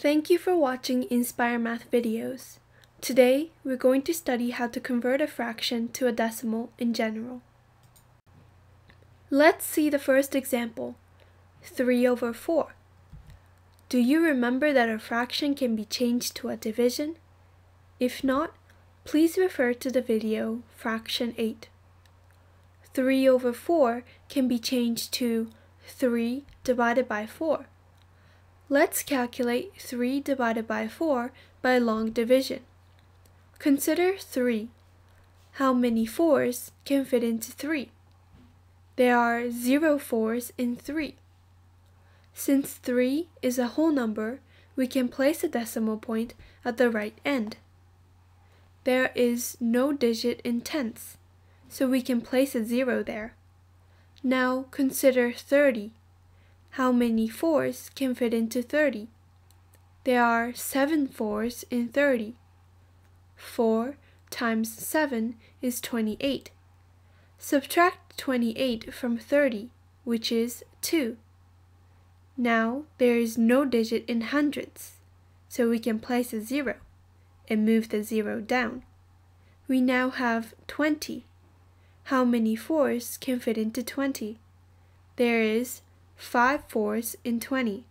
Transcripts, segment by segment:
Thank you for watching Inspire Math videos. Today, we're going to study how to convert a fraction to a decimal in general. Let's see the first example, 3 over 4. Do you remember that a fraction can be changed to a division? If not, please refer to the video Fraction 8. 3 over 4 can be changed to 3 divided by 4. Let's calculate 3 divided by 4 by long division. Consider 3. How many 4s can fit into 3? There are 0 4s in 3. Since 3 is a whole number, we can place a decimal point at the right end. There is no digit in tenths, so we can place a 0 there. Now consider 30. How many 4s can fit into 30? There are 7 4s in 30. 4 times 7 is 28. Subtract 28 from 30, which is 2. Now there is no digit in hundreds, so we can place a 0 and move the 0 down. We now have 20. How many 4s can fit into 20? There is 5 in 20.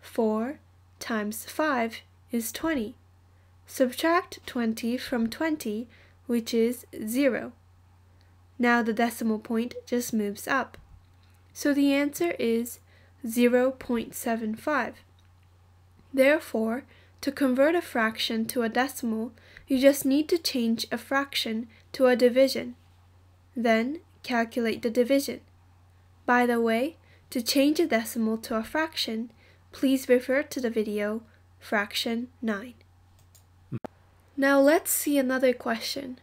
4 times 5 is 20. Subtract 20 from 20, which is 0. Now the decimal point just moves up. So the answer is 0 0.75. Therefore, to convert a fraction to a decimal, you just need to change a fraction to a division. Then, calculate the division. By the way, to change a decimal to a fraction, please refer to the video Fraction 9. Now let's see another question.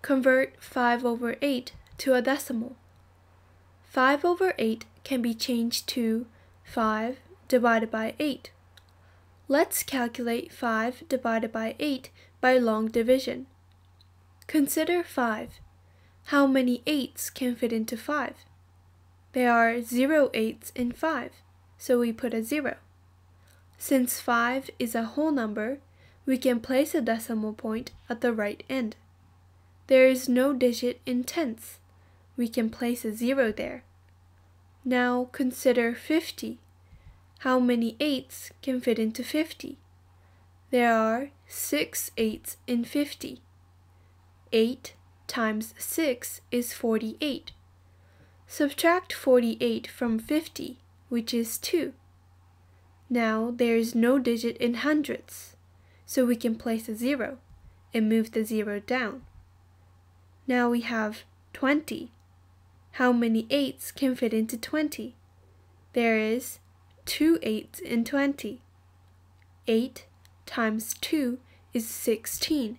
Convert 5 over 8 to a decimal. 5 over 8 can be changed to 5 divided by 8. Let's calculate 5 divided by 8 by long division. Consider 5. How many 8's can fit into 5? There are 0 eighths in 5, so we put a 0. Since 5 is a whole number, we can place a decimal point at the right end. There is no digit in tenths. We can place a 0 there. Now consider 50. How many eighths can fit into 50? There are 6 eighths in 50. 8 times 6 is 48. Subtract 48 from 50, which is 2. Now there is no digit in hundreds, so we can place a 0 and move the 0 down. Now we have 20. How many 8s can fit into 20? There is 2 8s in 20. 8 times 2 is 16.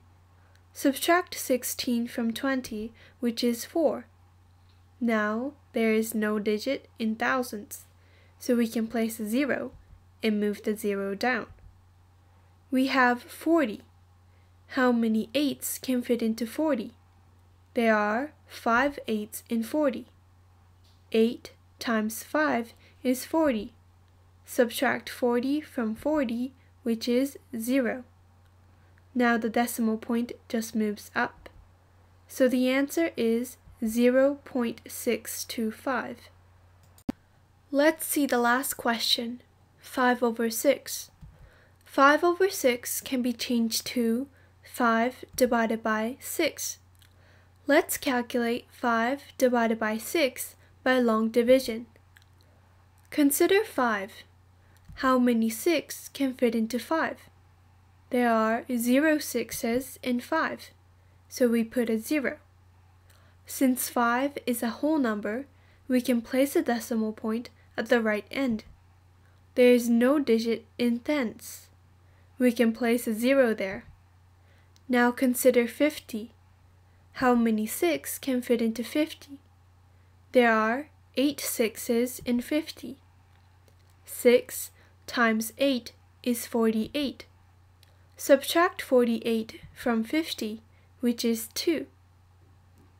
Subtract 16 from 20, which is 4. Now there is no digit in thousands, so we can place a zero and move the zero down. We have 40. How many eights can fit into 40? There are five eights in 40. 8 times 5 is 40. Subtract 40 from 40, which is 0. Now the decimal point just moves up. So the answer is 0.625. Let's see the last question, 5 over 6. 5 over 6 can be changed to 5 divided by 6. Let's calculate 5 divided by 6 by long division. Consider 5. How many 6 can fit into 5? There are 0 sixes in 5, so we put a 0. Since 5 is a whole number, we can place a decimal point at the right end. There is no digit in tens. We can place a zero there. Now consider 50. How many 6 can fit into 50? There are 8 sixes in 50. 6 times 8 is 48. Subtract 48 from 50, which is 2.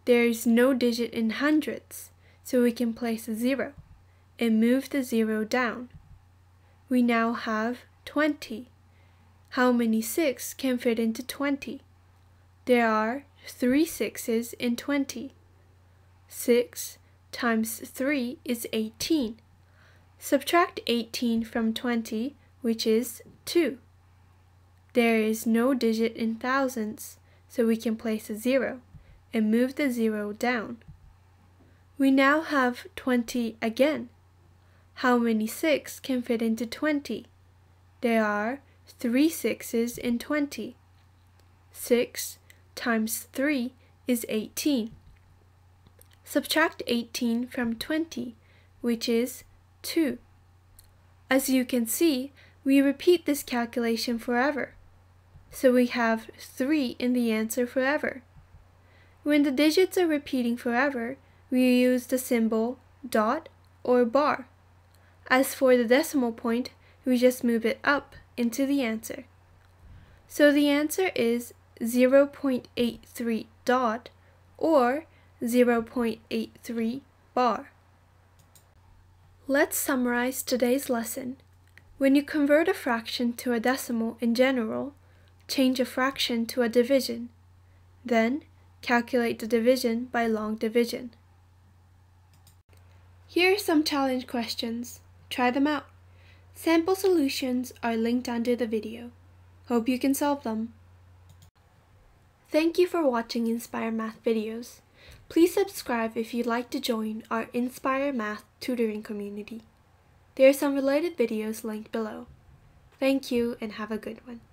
There is no digit in hundreds, so we can place a zero and move the zero down. We now have 20. How many 6 can fit into 20? There are three sixes in 20. 6 times 3 is 18. Subtract 18 from 20, which is 2. There is no digit in thousands, so we can place a zero and move the zero down. We now have 20 again. How many 6 can fit into 20? There are 3 sixes in 20. 6 times 3 is 18. Subtract 18 from 20, which is 2. As you can see, we repeat this calculation forever. So we have 3 in the answer forever. When the digits are repeating forever, we use the symbol dot or bar. As for the decimal point, we just move it up into the answer. So the answer is 0.83 dot or 0.83 bar. Let's summarize today's lesson. When you convert a fraction to a decimal in general, change a fraction to a division. Then Calculate the division by long division. Here are some challenge questions. Try them out. Sample solutions are linked under the video. Hope you can solve them. Thank you for watching Inspire Math videos. Please subscribe if you'd like to join our Inspire Math tutoring community. There are some related videos linked below. Thank you and have a good one.